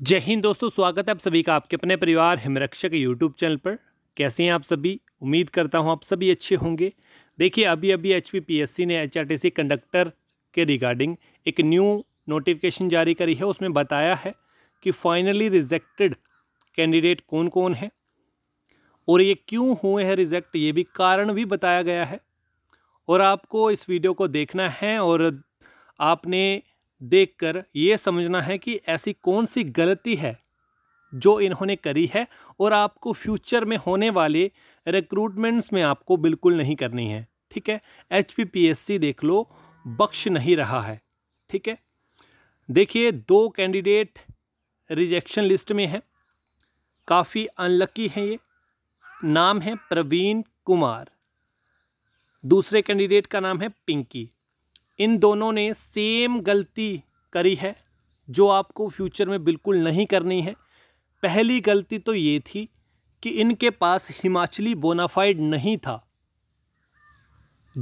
जय हिंद दोस्तों स्वागत है आप सभी का आपके अपने परिवार हिमरक्षक यूट्यूब चैनल पर कैसे हैं आप सभी उम्मीद करता हूं आप सभी अच्छे होंगे देखिए अभी अभी एच ने एच कंडक्टर के रिगार्डिंग एक न्यू नोटिफिकेशन जारी करी है उसमें बताया है कि फाइनली रिजेक्टेड कैंडिडेट कौन कौन है और ये क्यों हुए हैं रिजेक्ट ये भी कारण भी बताया गया है और आपको इस वीडियो को देखना है और आपने देखकर ये समझना है कि ऐसी कौन सी गलती है जो इन्होंने करी है और आपको फ्यूचर में होने वाले रिक्रूटमेंट्स में आपको बिल्कुल नहीं करनी है ठीक है एच देख लो बख्श नहीं रहा है ठीक है देखिए दो कैंडिडेट रिजेक्शन लिस्ट में हैं काफ़ी अनलकी हैं ये नाम है प्रवीण कुमार दूसरे कैंडिडेट का नाम है पिंकी इन दोनों ने सेम गलती करी है जो आपको फ्यूचर में बिल्कुल नहीं करनी है पहली गलती तो ये थी कि इनके पास हिमाचली बोनाफाइड नहीं था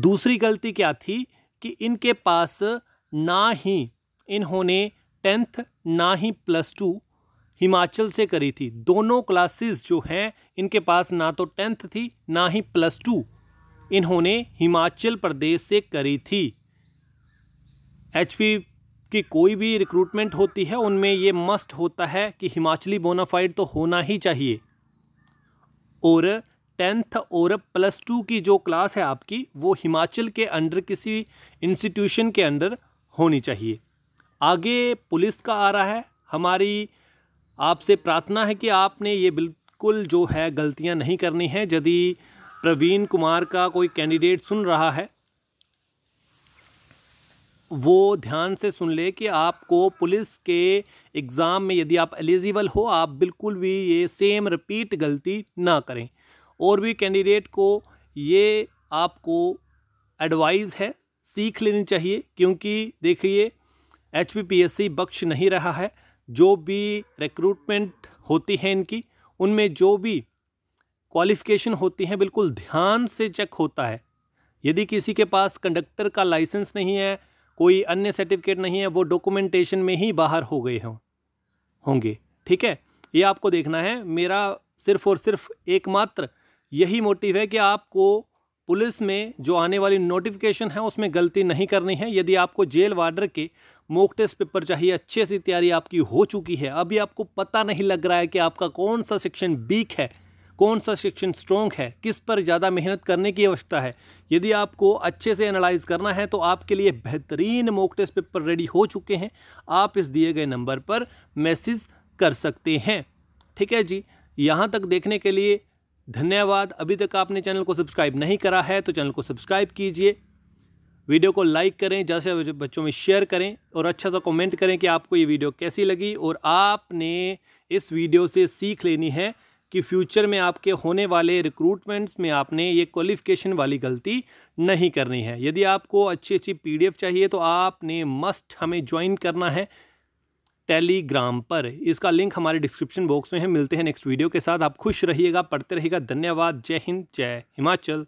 दूसरी गलती क्या थी कि इनके पास ना ही इन्होंने टेंथ ना ही प्लस टू हिमाचल से करी थी दोनों क्लासेस जो हैं इनके पास ना तो टेंथ थी ना ही प्लस टू इन्होंने हिमाचल प्रदेश से करी थी एच की कोई भी रिक्रूटमेंट होती है उनमें ये मस्ट होता है कि हिमाचली बोनाफाइड तो होना ही चाहिए और टेंथ और प्लस टू की जो क्लास है आपकी वो हिमाचल के अंडर किसी इंस्टीट्यूशन के अंडर होनी चाहिए आगे पुलिस का आ रहा है हमारी आपसे प्रार्थना है कि आपने ये बिल्कुल जो है गलतियां नहीं करनी है यदि प्रवीण कुमार का कोई कैंडिडेट सुन रहा है वो ध्यान से सुन ले कि आपको पुलिस के एग्ज़ाम में यदि आप एलिजिबल हो आप बिल्कुल भी ये सेम रिपीट गलती ना करें और भी कैंडिडेट को ये आपको एडवाइज़ है सीख लेनी चाहिए क्योंकि देखिए एच पी बख्श नहीं रहा है जो भी रिक्रूटमेंट होती है इनकी उनमें जो भी क्वालिफ़िकेशन होती हैं बिल्कुल ध्यान से चेक होता है यदि किसी के पास कंडक्टर का लाइसेंस नहीं है कोई अन्य सर्टिफिकेट नहीं है वो डॉक्यूमेंटेशन में ही बाहर हो गए हों होंगे ठीक है ये आपको देखना है मेरा सिर्फ और सिर्फ एकमात्र यही मोटिव है कि आपको पुलिस में जो आने वाली नोटिफिकेशन है उसमें गलती नहीं करनी है यदि आपको जेल वार्डर के मोक टेस्ट पेपर चाहिए अच्छे से तैयारी आपकी हो चुकी है अभी आपको पता नहीं लग रहा है कि आपका कौन सा सेक्शन वीक है कौन सा सेक्शन स्ट्रॉन्ग है किस पर ज़्यादा मेहनत करने की आवश्यकता है यदि आपको अच्छे से एनालाइज करना है तो आपके लिए बेहतरीन मोक टेस्ट पेपर रेडी हो चुके हैं आप इस दिए गए नंबर पर मैसेज कर सकते हैं ठीक है जी यहाँ तक देखने के लिए धन्यवाद अभी तक आपने चैनल को सब्सक्राइब नहीं करा है तो चैनल को सब्सक्राइब कीजिए वीडियो को लाइक करें जैसे बच्चों में शेयर करें और अच्छा सा कमेंट करें कि आपको ये वीडियो कैसी लगी और आपने इस वीडियो से सीख लेनी है कि फ्यूचर में आपके होने वाले रिक्रूटमेंट्स में आपने ये क्वालिफिकेशन वाली गलती नहीं करनी है यदि आपको अच्छी अच्छी पीडीएफ चाहिए तो आपने मस्ट हमें ज्वाइन करना है टेलीग्राम पर इसका लिंक हमारे डिस्क्रिप्शन बॉक्स में है मिलते हैं नेक्स्ट वीडियो के साथ आप खुश रहिएगा पढ़ते रहिएगा धन्यवाद जय हिंद जय हिमाचल